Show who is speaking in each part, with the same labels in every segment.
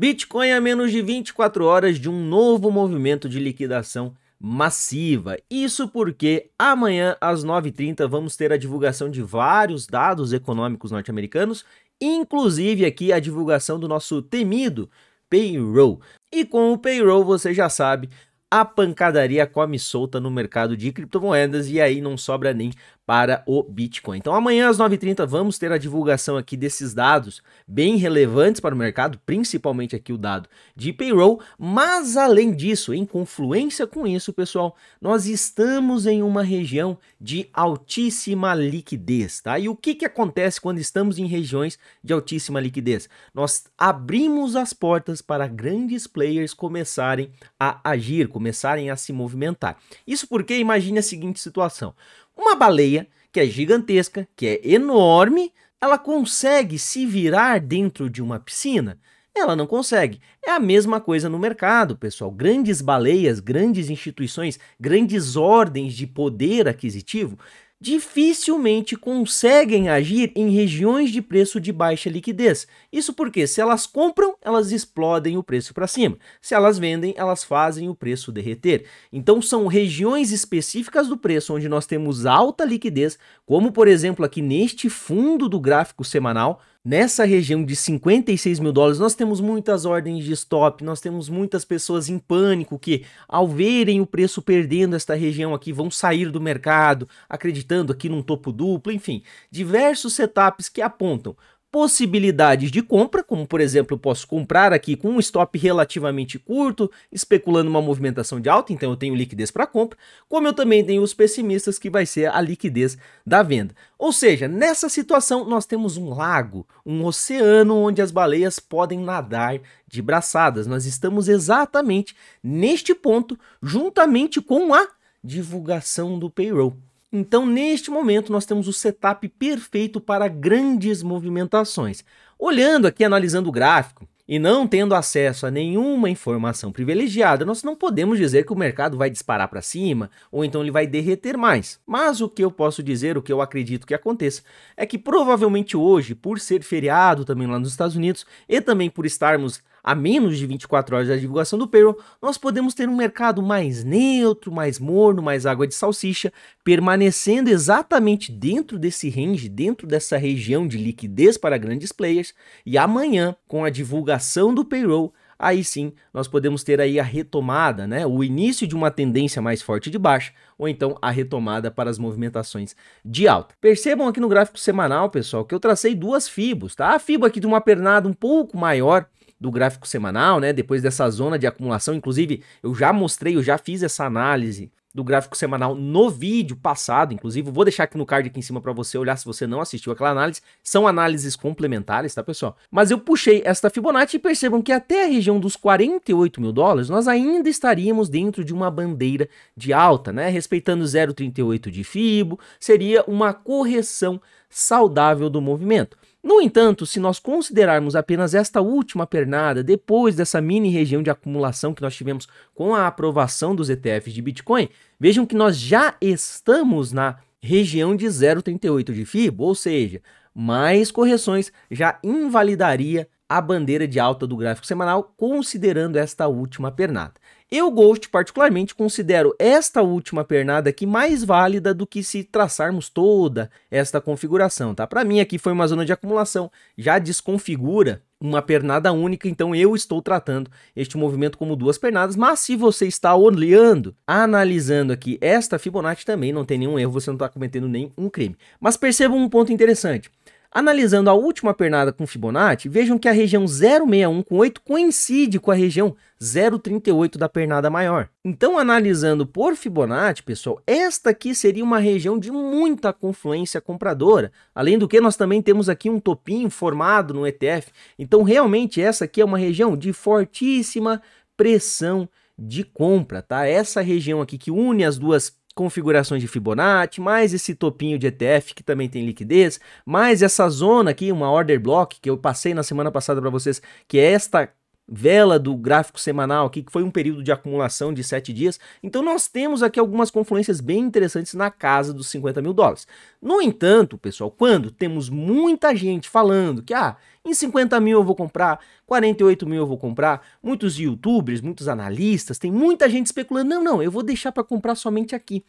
Speaker 1: Bitcoin a menos de 24 horas de um novo movimento de liquidação massiva. Isso porque amanhã às 9h30 vamos ter a divulgação de vários dados econômicos norte-americanos, inclusive aqui a divulgação do nosso temido payroll. E com o payroll, você já sabe, a pancadaria come solta no mercado de criptomoedas e aí não sobra nem para o Bitcoin. Então amanhã às 9h30 vamos ter a divulgação aqui desses dados bem relevantes para o mercado, principalmente aqui o dado de payroll, mas além disso, em confluência com isso, pessoal, nós estamos em uma região de altíssima liquidez, tá? E o que que acontece quando estamos em regiões de altíssima liquidez? Nós abrimos as portas para grandes players começarem a agir, começarem a se movimentar. Isso porque imagine a seguinte situação: uma baleia que é gigantesca, que é enorme, ela consegue se virar dentro de uma piscina? Ela não consegue. É a mesma coisa no mercado, pessoal. Grandes baleias, grandes instituições, grandes ordens de poder aquisitivo dificilmente conseguem agir em regiões de preço de baixa liquidez. Isso porque se elas compram, elas explodem o preço para cima. Se elas vendem, elas fazem o preço derreter. Então são regiões específicas do preço onde nós temos alta liquidez, como por exemplo aqui neste fundo do gráfico semanal, Nessa região de 56 mil dólares, nós temos muitas ordens de stop, nós temos muitas pessoas em pânico que, ao verem o preço perdendo esta região aqui, vão sair do mercado, acreditando aqui num topo duplo, enfim, diversos setups que apontam possibilidades de compra, como por exemplo, eu posso comprar aqui com um stop relativamente curto, especulando uma movimentação de alta, então eu tenho liquidez para compra, como eu também tenho os pessimistas, que vai ser a liquidez da venda. Ou seja, nessa situação nós temos um lago, um oceano onde as baleias podem nadar de braçadas. Nós estamos exatamente neste ponto, juntamente com a divulgação do payroll. Então, neste momento, nós temos o setup perfeito para grandes movimentações. Olhando aqui, analisando o gráfico, e não tendo acesso a nenhuma informação privilegiada, nós não podemos dizer que o mercado vai disparar para cima ou então ele vai derreter mais. Mas o que eu posso dizer, o que eu acredito que aconteça, é que provavelmente hoje, por ser feriado também lá nos Estados Unidos e também por estarmos a menos de 24 horas da divulgação do payroll, nós podemos ter um mercado mais neutro, mais morno, mais água de salsicha, permanecendo exatamente dentro desse range, dentro dessa região de liquidez para grandes players, e amanhã, com a divulgação do payroll, aí sim nós podemos ter aí a retomada, né? O início de uma tendência mais forte de baixa, ou então a retomada para as movimentações de alta. Percebam aqui no gráfico semanal, pessoal, que eu tracei duas fibos, tá? A fibo aqui de uma pernada um pouco maior, do gráfico semanal, né? Depois dessa zona de acumulação, inclusive, eu já mostrei, eu já fiz essa análise do gráfico semanal no vídeo passado, inclusive, vou deixar aqui no card aqui em cima para você olhar se você não assistiu aquela análise. São análises complementares, tá, pessoal? Mas eu puxei esta Fibonacci e percebam que até a região dos 48 mil dólares, nós ainda estaríamos dentro de uma bandeira de alta, né? Respeitando 0,38 de Fibo, seria uma correção saudável do movimento. No entanto, se nós considerarmos apenas esta última pernada, depois dessa mini região de acumulação que nós tivemos com a aprovação dos ETFs de Bitcoin, vejam que nós já estamos na região de 0,38 de FIBO, ou seja, mais correções já invalidaria a bandeira de alta do gráfico semanal, considerando esta última pernada. Eu, Ghost, particularmente, considero esta última pernada aqui mais válida do que se traçarmos toda esta configuração, tá? Para mim aqui foi uma zona de acumulação, já desconfigura uma pernada única, então eu estou tratando este movimento como duas pernadas, mas se você está olhando, analisando aqui esta Fibonacci também, não tem nenhum erro, você não está cometendo nenhum crime. Mas perceba um ponto interessante, Analisando a última pernada com Fibonacci, vejam que a região 061 com 8 coincide com a região 038 da pernada maior. Então, analisando por Fibonacci, pessoal, esta aqui seria uma região de muita confluência compradora. Além do que, nós também temos aqui um topinho formado no ETF. Então, realmente, essa aqui é uma região de fortíssima pressão de compra, tá? Essa região aqui que une as duas configurações de Fibonacci, mais esse topinho de ETF que também tem liquidez, mais essa zona aqui, uma order block que eu passei na semana passada para vocês, que é esta vela do gráfico semanal aqui, que foi um período de acumulação de 7 dias. Então nós temos aqui algumas confluências bem interessantes na casa dos 50 mil dólares. No entanto, pessoal, quando temos muita gente falando que ah, em 50 mil eu vou comprar, 48 mil eu vou comprar, muitos youtubers, muitos analistas, tem muita gente especulando, não, não, eu vou deixar para comprar somente aqui.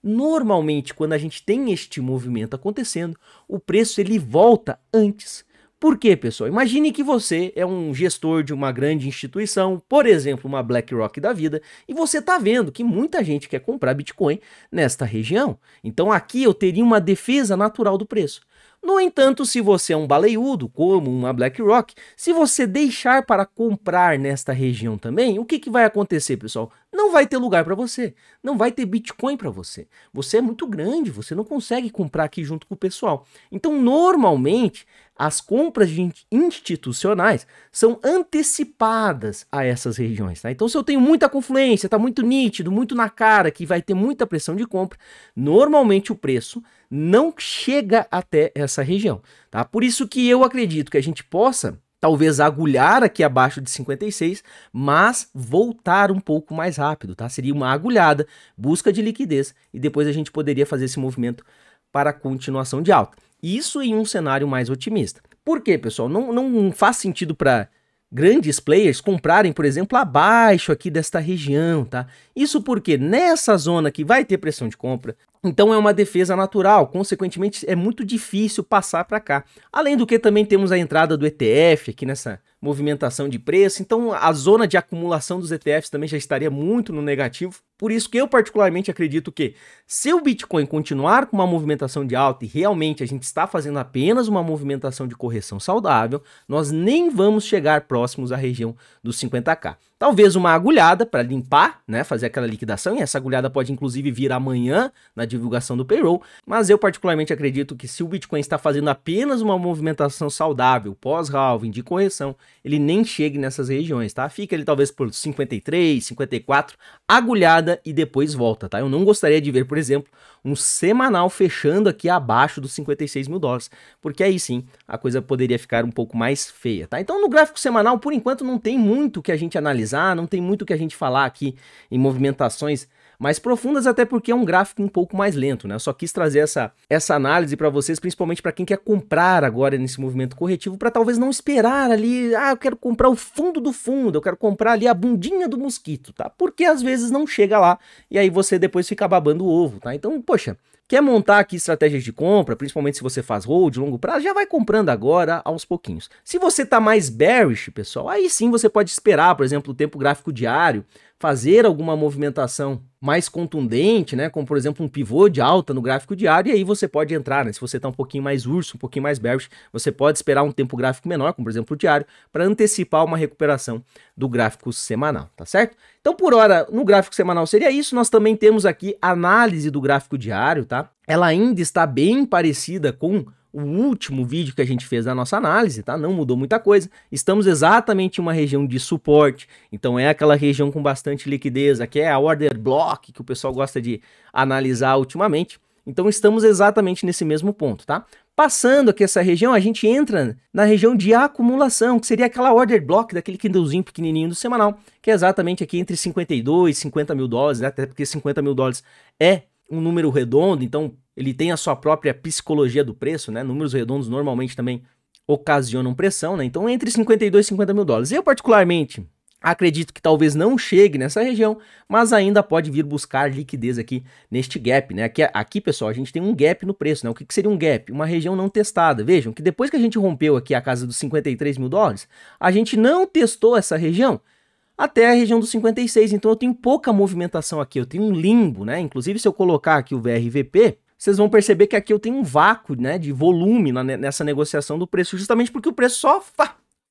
Speaker 1: Normalmente, quando a gente tem este movimento acontecendo, o preço ele volta antes por quê, pessoal? Imagine que você é um gestor de uma grande instituição, por exemplo, uma BlackRock da vida, e você está vendo que muita gente quer comprar Bitcoin nesta região. Então aqui eu teria uma defesa natural do preço. No entanto, se você é um baleiudo, como uma BlackRock, se você deixar para comprar nesta região também, o que, que vai acontecer, pessoal? Não vai ter lugar para você, não vai ter Bitcoin para você. Você é muito grande, você não consegue comprar aqui junto com o pessoal. Então, normalmente, as compras institucionais são antecipadas a essas regiões. Tá? Então, se eu tenho muita confluência, está muito nítido, muito na cara que vai ter muita pressão de compra, normalmente o preço não chega até essa região, tá? Por isso que eu acredito que a gente possa talvez agulhar aqui abaixo de 56, mas voltar um pouco mais rápido, tá? Seria uma agulhada, busca de liquidez e depois a gente poderia fazer esse movimento para continuação de alta. Isso em um cenário mais otimista. Por quê, pessoal? Não, não faz sentido para grandes players comprarem, por exemplo, abaixo aqui desta região, tá? Isso porque nessa zona que vai ter pressão de compra, então é uma defesa natural, consequentemente é muito difícil passar para cá. Além do que também temos a entrada do ETF aqui nessa movimentação de preço, então a zona de acumulação dos ETFs também já estaria muito no negativo. Por isso que eu particularmente acredito que se o Bitcoin continuar com uma movimentação de alta e realmente a gente está fazendo apenas uma movimentação de correção saudável, nós nem vamos chegar próximos à região dos 50k. Talvez uma agulhada para limpar, né, fazer aquela liquidação, e essa agulhada pode inclusive vir amanhã na divulgação do payroll, mas eu particularmente acredito que se o Bitcoin está fazendo apenas uma movimentação saudável, pós-halving, de correção, ele nem chegue nessas regiões, tá? Fica ele talvez por 53, 54, agulhada e depois volta, tá? Eu não gostaria de ver, por exemplo, um semanal fechando aqui abaixo dos 56 mil dólares, porque aí sim a coisa poderia ficar um pouco mais feia, tá? Então no gráfico semanal, por enquanto, não tem muito que a gente analisar, não tem muito que a gente falar aqui em movimentações mais profundas, até porque é um gráfico um pouco mais lento, né? Eu só quis trazer essa, essa análise para vocês, principalmente para quem quer comprar agora nesse movimento corretivo, para talvez não esperar ali, ah, eu quero comprar o fundo do fundo, eu quero comprar ali a bundinha do mosquito, tá? Porque às vezes não chega lá e aí você depois fica babando o ovo, tá? Então, poxa, Quer montar aqui estratégias de compra, principalmente se você faz hold, longo prazo, já vai comprando agora aos pouquinhos. Se você está mais bearish, pessoal, aí sim você pode esperar, por exemplo, o tempo gráfico diário fazer alguma movimentação mais contundente, né? Como por exemplo um pivô de alta no gráfico diário, e aí você pode entrar, né? Se você está um pouquinho mais urso, um pouquinho mais bearish, você pode esperar um tempo gráfico menor, como por exemplo o diário, para antecipar uma recuperação do gráfico semanal, tá certo? Então, por hora, no gráfico semanal seria isso. Nós também temos aqui análise do gráfico diário, tá? Ela ainda está bem parecida com o último vídeo que a gente fez da nossa análise, tá? Não mudou muita coisa. Estamos exatamente em uma região de suporte, então é aquela região com bastante liquidez, aqui é a order block que o pessoal gosta de analisar ultimamente. Então estamos exatamente nesse mesmo ponto, tá? Passando aqui essa região, a gente entra na região de acumulação, que seria aquela order block daquele candlezinho pequenininho do semanal, que é exatamente aqui entre 52 e 50 mil dólares, né? até porque 50 mil dólares é um número redondo, então ele tem a sua própria psicologia do preço, né? Números redondos normalmente também ocasionam pressão, né? Então, entre 52 e 50 mil dólares. Eu, particularmente, Acredito que talvez não chegue nessa região, mas ainda pode vir buscar liquidez aqui neste gap, né? Aqui, aqui pessoal, a gente tem um gap no preço, né? O que, que, seria um gap? Uma região não testada. Vejam que depois que a gente rompeu aqui a casa dos 53 mil dólares, a gente não testou essa região até a região dos 56. Então eu tenho pouca movimentação aqui, eu tenho um limbo, né? Inclusive se eu colocar aqui o VRVP, vocês vão perceber que aqui eu tenho um vácuo né, de volume na, nessa negociação do preço, justamente porque o preço só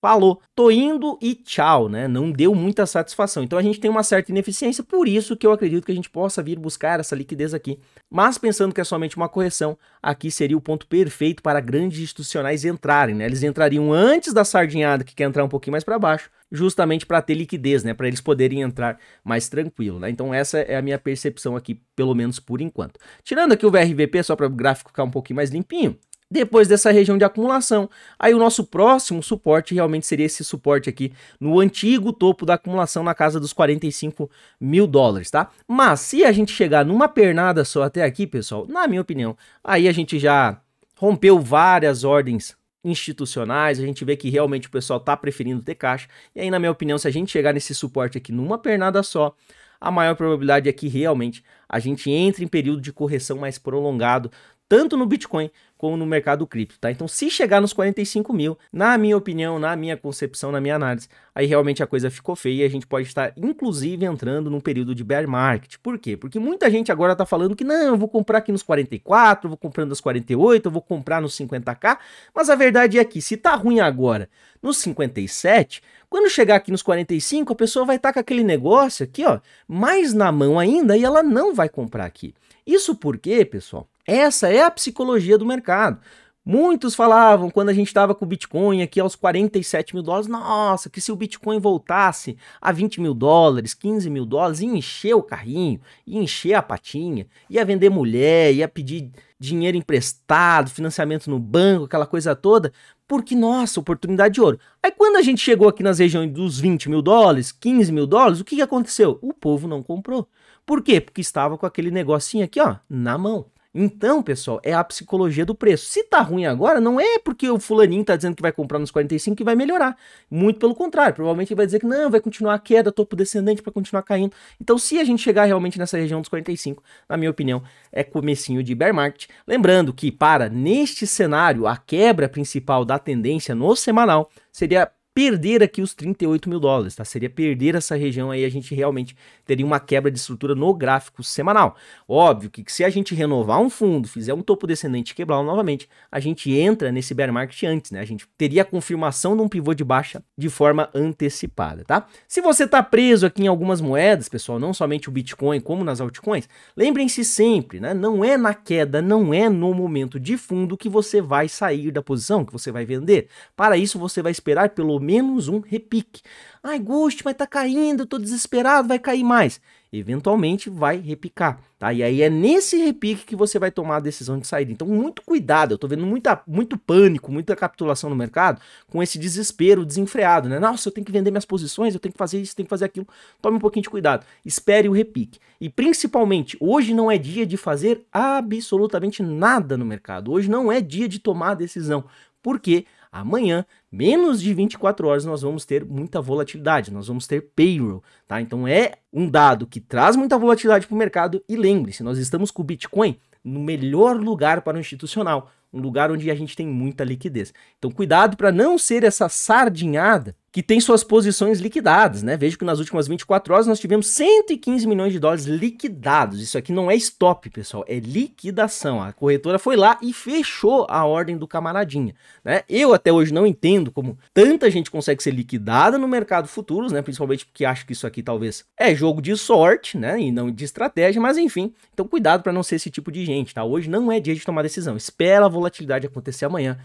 Speaker 1: falou, tô indo e tchau, né? Não deu muita satisfação. Então a gente tem uma certa ineficiência, por isso que eu acredito que a gente possa vir buscar essa liquidez aqui. Mas pensando que é somente uma correção, aqui seria o ponto perfeito para grandes institucionais entrarem, né? Eles entrariam antes da sardinhada que quer entrar um pouquinho mais para baixo, justamente para ter liquidez, né? Para eles poderem entrar mais tranquilo, né? Então essa é a minha percepção aqui, pelo menos por enquanto. Tirando aqui o VRVP só para o gráfico ficar um pouquinho mais limpinho, depois dessa região de acumulação. Aí o nosso próximo suporte realmente seria esse suporte aqui no antigo topo da acumulação na casa dos 45 mil dólares, tá? Mas se a gente chegar numa pernada só até aqui, pessoal, na minha opinião, aí a gente já rompeu várias ordens institucionais, a gente vê que realmente o pessoal tá preferindo ter caixa. E aí, na minha opinião, se a gente chegar nesse suporte aqui numa pernada só, a maior probabilidade é que realmente a gente entre em período de correção mais prolongado, tanto no Bitcoin como no mercado cripto, tá? Então, se chegar nos 45 mil, na minha opinião, na minha concepção, na minha análise, aí realmente a coisa ficou feia e a gente pode estar, inclusive, entrando num período de bear market. Por quê? Porque muita gente agora tá falando que não, eu vou comprar aqui nos 44, vou comprar nos 48, eu vou comprar nos 50k, mas a verdade é que se tá ruim agora, nos 57, quando chegar aqui nos 45, a pessoa vai estar tá com aquele negócio aqui, ó, mais na mão ainda e ela não vai comprar aqui. Isso porque, pessoal, essa é a psicologia do mercado. Muitos falavam quando a gente estava com o Bitcoin aqui aos 47 mil dólares, nossa, que se o Bitcoin voltasse a 20 mil dólares, 15 mil dólares, ia encher o carrinho, ia encher a patinha, ia vender mulher, ia pedir dinheiro emprestado, financiamento no banco, aquela coisa toda, porque nossa, oportunidade de ouro. Aí quando a gente chegou aqui nas regiões dos 20 mil dólares, 15 mil dólares, o que aconteceu? O povo não comprou. Por quê? Porque estava com aquele negocinho aqui, ó, na mão. Então, pessoal, é a psicologia do preço. Se tá ruim agora, não é porque o fulaninho tá dizendo que vai comprar nos 45 que vai melhorar. Muito pelo contrário, provavelmente ele vai dizer que não, vai continuar a queda, topo descendente para continuar caindo. Então, se a gente chegar realmente nessa região dos 45, na minha opinião, é comecinho de bear market. Lembrando que para neste cenário, a quebra principal da tendência no semanal seria perder aqui os 38 mil dólares, tá? Seria perder essa região aí, a gente realmente teria uma quebra de estrutura no gráfico semanal. Óbvio que, se a gente renovar um fundo, fizer um topo descendente e quebrá-lo novamente, a gente entra nesse bear market antes, né? A gente teria a confirmação de um pivô de baixa de forma antecipada, tá? Se você tá preso aqui em algumas moedas, pessoal, não somente o Bitcoin, como nas altcoins, lembrem-se sempre, né? Não é na queda, não é no momento de fundo que você vai sair da posição, que você vai vender. Para isso, você vai esperar pelo menos um repique. Ai, Ghost, mas tá caindo, tô desesperado, vai cair mais. Eventualmente vai repicar, tá? E aí é nesse repique que você vai tomar a decisão de saída. Então, muito cuidado. Eu tô vendo muita, muito pânico, muita capitulação no mercado com esse desespero desenfreado, né? Nossa, eu tenho que vender minhas posições, eu tenho que fazer isso, tenho que fazer aquilo. Tome um pouquinho de cuidado. Espere o repique. E principalmente, hoje não é dia de fazer absolutamente nada no mercado. Hoje não é dia de tomar a decisão. Por quê? Amanhã, menos de 24 horas, nós vamos ter muita volatilidade, nós vamos ter payroll, tá? Então é um dado que traz muita volatilidade para o mercado e lembre-se, nós estamos com o Bitcoin no melhor lugar para o institucional, um lugar onde a gente tem muita liquidez. Então cuidado para não ser essa sardinhada que tem suas posições liquidadas, né? Veja que nas últimas 24 horas nós tivemos 115 milhões de dólares liquidados. Isso aqui não é stop, pessoal, é liquidação. A corretora foi lá e fechou a ordem do camaradinha, né? Eu até hoje não entendo como tanta gente consegue ser liquidada no mercado futuros, né? Principalmente porque acho que isso aqui talvez é jogo de sorte, né? E não de estratégia, mas enfim. Então cuidado para não ser esse tipo de gente, tá? Hoje não é dia de tomar decisão. Espera a volatilidade acontecer amanhã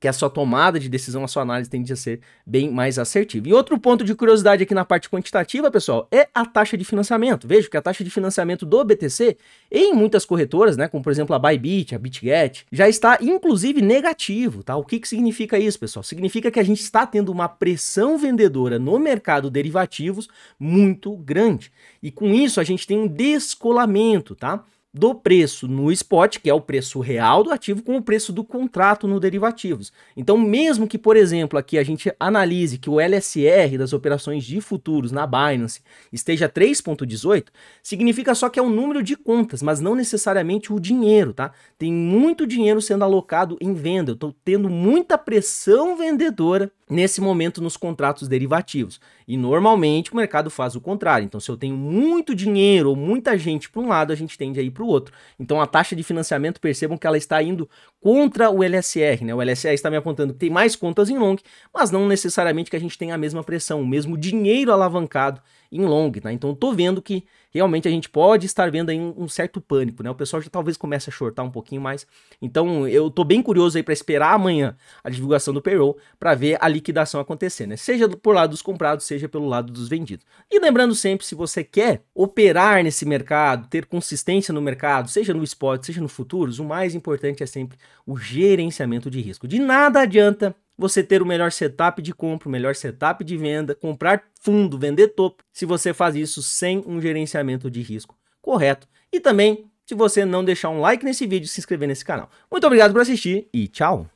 Speaker 1: que a sua tomada de decisão, a sua análise tende a ser bem mais assertiva. E outro ponto de curiosidade aqui na parte quantitativa, pessoal, é a taxa de financiamento. Vejo que a taxa de financiamento do BTC em muitas corretoras, né, como por exemplo a Bybit, a BitGet, já está inclusive negativo, tá? O que que significa isso, pessoal? Significa que a gente está tendo uma pressão vendedora no mercado derivativos muito grande. E com isso a gente tem um descolamento, tá? do preço no spot, que é o preço real do ativo, com o preço do contrato no derivativos. Então, mesmo que, por exemplo, aqui a gente analise que o LSR das operações de futuros na Binance esteja 3.18, significa só que é o número de contas, mas não necessariamente o dinheiro, tá? Tem muito dinheiro sendo alocado em venda, eu estou tendo muita pressão vendedora nesse momento nos contratos derivativos. E normalmente o mercado faz o contrário. Então, se eu tenho muito dinheiro ou muita gente para um lado, a gente tende a ir para o outro. Então, a taxa de financiamento, percebam que ela está indo contra o LSR. Né? O LSR está me apontando que tem mais contas em long, mas não necessariamente que a gente tenha a mesma pressão, o mesmo dinheiro alavancado em long. tá Então, estou vendo que realmente a gente pode estar vendo aí um, certo pânico, né? O pessoal já talvez comece a shortar um pouquinho mais. Então, eu tô bem curioso aí para esperar amanhã a divulgação do payroll para ver a liquidação acontecer, né? Seja por lado dos comprados, seja pelo lado dos vendidos. E lembrando sempre, se você quer operar nesse mercado, ter consistência no mercado, seja no spot, seja no futuros, o mais importante é sempre o gerenciamento de risco. De nada adianta você ter o melhor setup de compra, o melhor setup de venda, comprar fundo, vender topo, se você faz isso sem um gerenciamento de risco correto. E também se você não deixar um like nesse vídeo e se inscrever nesse canal. Muito obrigado por assistir e tchau!